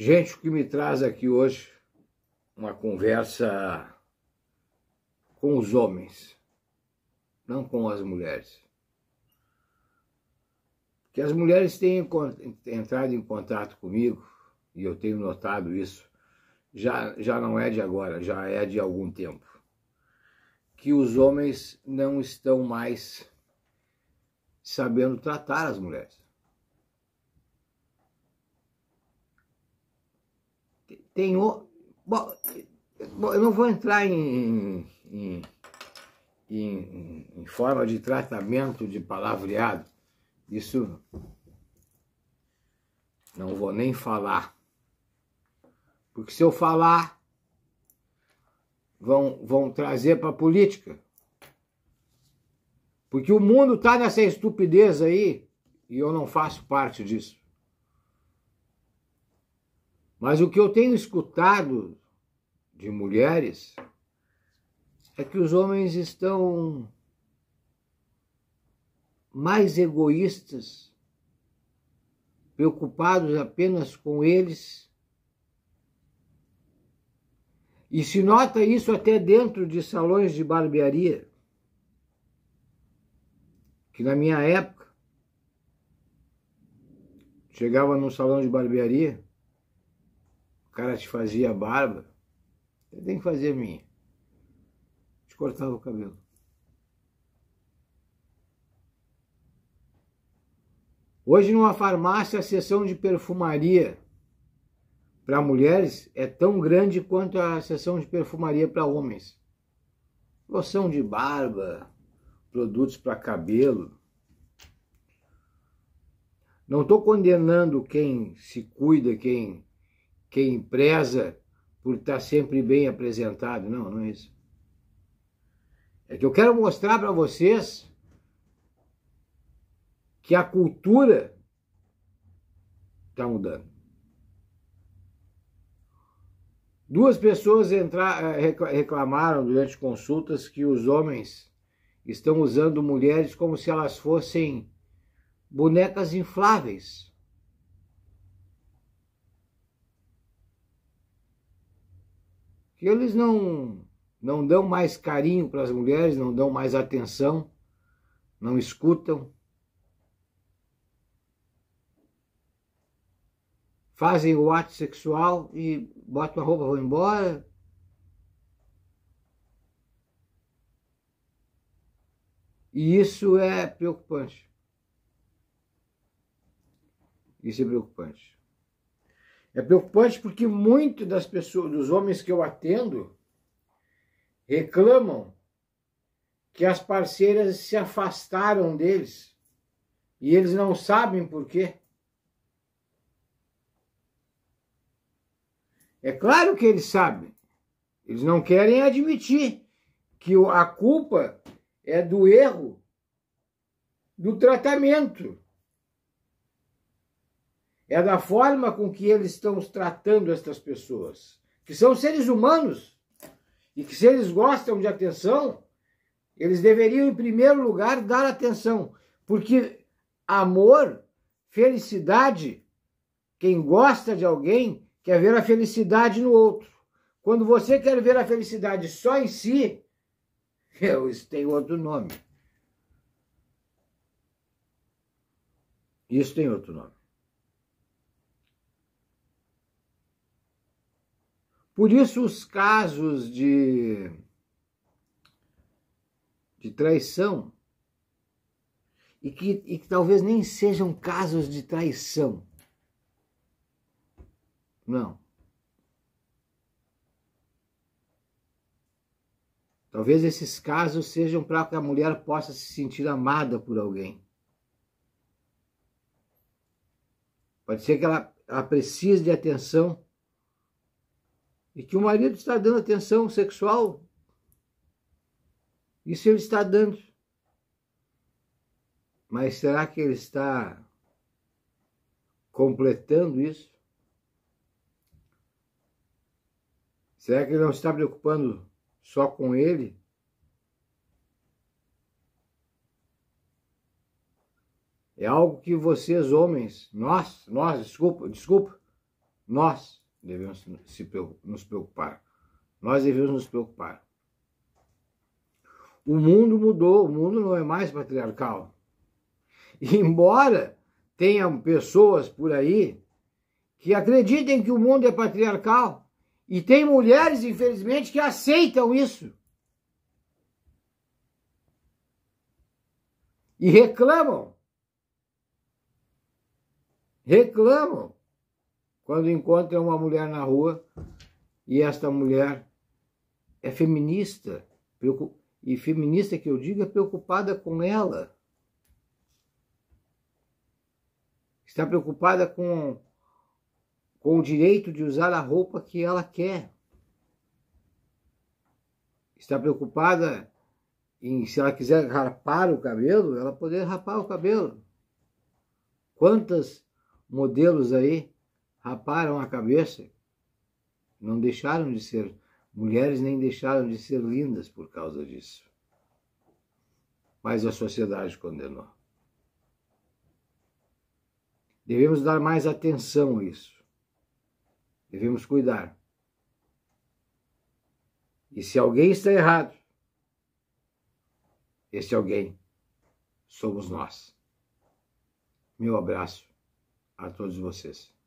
Gente, o que me traz aqui hoje uma conversa com os homens, não com as mulheres. Que as mulheres têm entrado em contato comigo, e eu tenho notado isso, já, já não é de agora, já é de algum tempo, que os homens não estão mais sabendo tratar as mulheres. Tem o... Bom, eu não vou entrar em, em, em, em forma de tratamento de palavreado. Isso não vou nem falar. Porque se eu falar, vão, vão trazer para a política. Porque o mundo está nessa estupidez aí e eu não faço parte disso. Mas o que eu tenho escutado de mulheres é que os homens estão mais egoístas, preocupados apenas com eles. E se nota isso até dentro de salões de barbearia, que na minha época chegava num salão de barbearia cara te fazia barba, você tem que fazer a minha. Te cortava o cabelo. Hoje, numa farmácia, a sessão de perfumaria para mulheres é tão grande quanto a sessão de perfumaria para homens. Loção de barba, produtos para cabelo. Não estou condenando quem se cuida, quem quem preza por estar sempre bem apresentado. Não, não é isso. É que eu quero mostrar para vocês que a cultura está mudando. Duas pessoas eh, reclamaram durante consultas que os homens estão usando mulheres como se elas fossem bonecas infláveis. que eles não, não dão mais carinho para as mulheres, não dão mais atenção, não escutam. Fazem o ato sexual e botam a roupa e vão embora, E isso é preocupante. Isso é preocupante. É preocupante porque muitos das pessoas, dos homens que eu atendo, reclamam que as parceiras se afastaram deles e eles não sabem por quê. É claro que eles sabem. Eles não querem admitir que a culpa é do erro do tratamento é da forma com que eles estão tratando estas pessoas, que são seres humanos e que se eles gostam de atenção, eles deveriam em primeiro lugar dar atenção, porque amor, felicidade, quem gosta de alguém quer ver a felicidade no outro. Quando você quer ver a felicidade só em si, isso tem outro nome. Isso tem outro nome. Por isso, os casos de, de traição, e que, e que talvez nem sejam casos de traição, não. Talvez esses casos sejam para que a mulher possa se sentir amada por alguém. Pode ser que ela, ela precise de atenção e que o marido está dando atenção sexual, isso ele está dando. Mas será que ele está completando isso? Será que ele não está preocupando só com ele? É algo que vocês homens, nós, nós, desculpa, desculpa, nós devemos nos preocupar. Nós devemos nos preocupar. O mundo mudou, o mundo não é mais patriarcal. E embora tenham pessoas por aí que acreditem que o mundo é patriarcal, e tem mulheres, infelizmente, que aceitam isso. E reclamam. Reclamam quando encontra uma mulher na rua e esta mulher é feminista, e feminista que eu digo é preocupada com ela. Está preocupada com, com o direito de usar a roupa que ela quer. Está preocupada em, se ela quiser rapar o cabelo, ela poder rapar o cabelo. Quantos modelos aí raparam a cabeça, não deixaram de ser mulheres nem deixaram de ser lindas por causa disso. Mas a sociedade condenou. Devemos dar mais atenção a isso. Devemos cuidar. E se alguém está errado, esse alguém somos nós. Meu abraço a todos vocês.